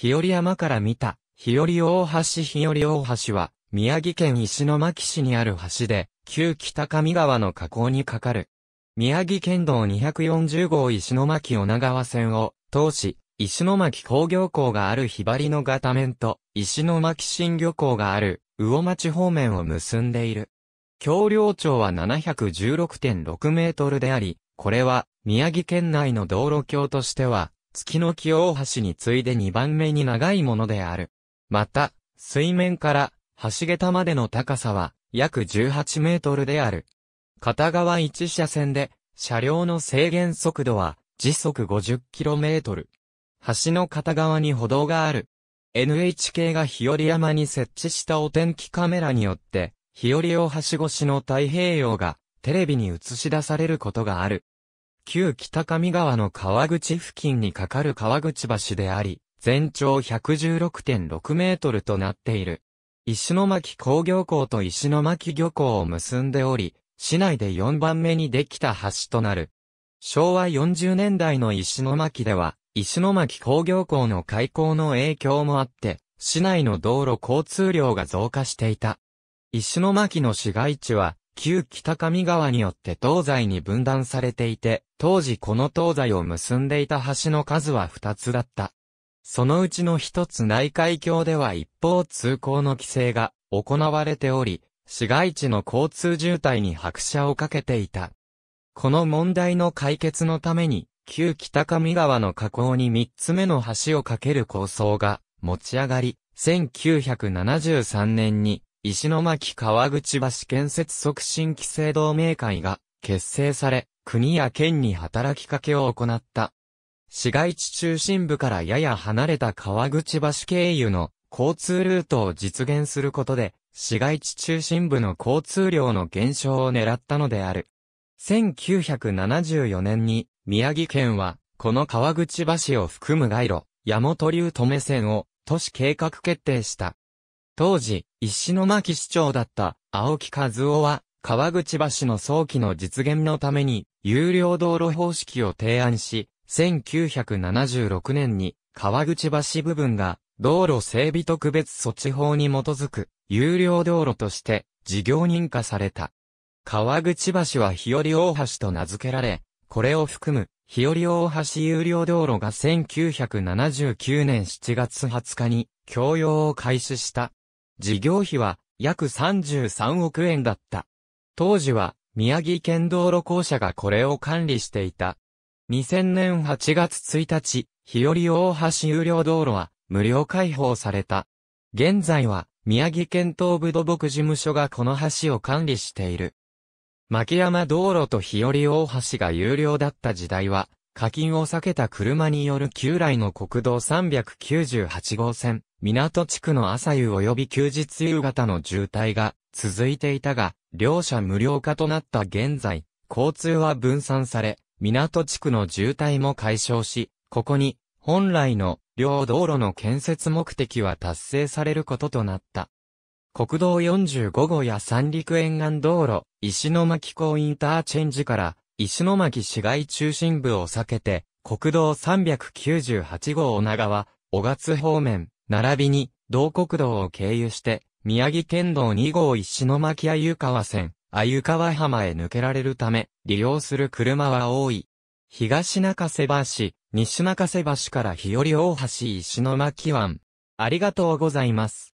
日和山から見た、日和大橋日和大橋は、宮城県石巻市にある橋で、旧北上川の河口に架かる。宮城県道240号石巻女川線を通し、石巻工業港があるひばりの型面と、石巻新漁港がある魚町方面を結んでいる。橋梁長は716.6メートルであり、これは宮城県内の道路橋としては月の木大橋に次いで2番目に長いものである。また、水面から橋桁までの高さは約18メートルである。片側1車線で、車両の制限速度は時速 50km。橋の片側に歩道がある。NHK が日和山に設置したお天気カメラによって、日和大橋越しの太平洋がテレビに映し出されることがある。旧北上川の川口付近に架かる川口橋であり、全長116.6メートルとなっている。石巻工業港と石巻漁港を結んでおり、市内で4番目にできた橋となる。昭和40年代の石巻では、石巻工業港の開港の影響もあって、市内の道路交通量が増加していた。石巻の市街地は、旧北上川によって東西に分断されていて、当時この東西を結んでいた橋の数は二つだった。そのうちの一つ内海峡では一方通行の規制が行われており、市街地の交通渋滞に拍車をかけていた。この問題の解決のために、旧北上川の河口に三つ目の橋を架ける構想が持ち上がり、1973年に石巻川口橋建設促進規制同盟会が結成され、国や県に働きかけを行った。市街地中心部からやや離れた川口橋経由の交通ルートを実現することで、市街地中心部の交通量の減少を狙ったのである。1974年に、宮城県は、この川口橋を含む街路、山本流止め線を、都市計画決定した。当時、石巻市長だった青木和夫は、川口橋の早期の実現のために、有料道路方式を提案し、1976年に、川口橋部分が、道路整備特別措置法に基づく、有料道路として、事業認可された。川口橋は日和大橋と名付けられ、これを含む、日和大橋有料道路が1979年7月20日に、供用を開始した。事業費は約33億円だった。当時は宮城県道路公社がこれを管理していた。2000年8月1日、日和大橋有料道路は無料開放された。現在は宮城県東部土木事務所がこの橋を管理している。牧山道路と日和大橋が有料だった時代は、課金を避けた車による旧来の国道398号線、港地区の朝夕及び休日夕方の渋滞が続いていたが、両者無料化となった現在、交通は分散され、港地区の渋滞も解消し、ここに本来の両道路の建設目的は達成されることとなった。国道45号や三陸沿岸道路、石巻港インターチェンジから石巻市街中心部を避けて、国道398号女川、小月方面、並びに、同国道を経由して、宮城県道2号石巻鮎川線、鮎川浜へ抜けられるため、利用する車は多い。東中瀬橋、西中瀬橋から日和大橋石巻湾。ありがとうございます。